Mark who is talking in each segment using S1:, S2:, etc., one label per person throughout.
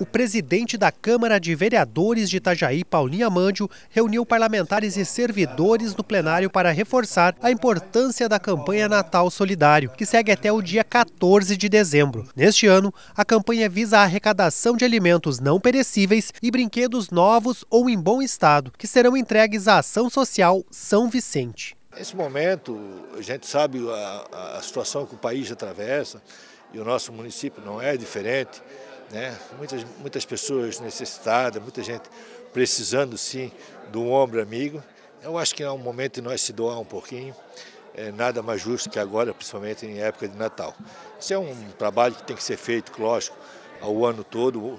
S1: o presidente da Câmara de Vereadores de Itajaí, Paulinho Amândio, reuniu parlamentares e servidores no plenário para reforçar a importância da campanha Natal Solidário, que segue até o dia 14 de dezembro. Neste ano, a campanha visa a arrecadação de alimentos não perecíveis e brinquedos novos ou em bom estado, que serão entregues à Ação Social São Vicente.
S2: Nesse momento, a gente sabe a, a situação que o país atravessa e o nosso município não é diferente. Né? Muitas, muitas pessoas necessitadas, muita gente precisando sim de um ombro amigo. Eu acho que é um momento de nós se doar um pouquinho, é nada mais justo que agora, principalmente em época de Natal. Isso é um trabalho que tem que ser feito, lógico, ao ano todo,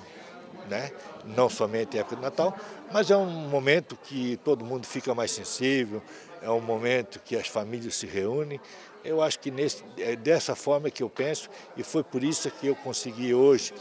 S2: né? não somente a época de Natal, mas é um momento que todo mundo fica mais sensível, é um momento que as famílias se reúnem. Eu acho que nesse, é dessa forma que eu penso e foi por isso que eu consegui hoje,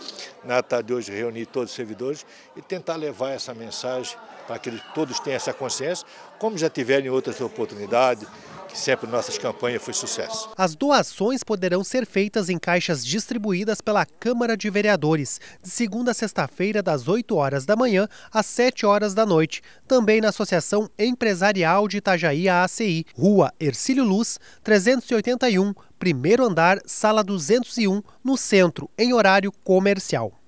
S2: na tarde de hoje, reunir todos os servidores e tentar levar essa mensagem para que todos tenham essa consciência, como já tiveram em outras oportunidades, que sempre nossas campanhas foi sucesso.
S1: As doações poderão ser feitas em caixas distribuídas pela Câmara de Vereadores, de segunda a sexta-feira, das 8 horas da manhã às 7 horas da noite, também na Associação Empresarial de Itajaí, a ACI, Rua Ercílio Luz, 381, primeiro andar, sala 201, no centro, em horário comercial.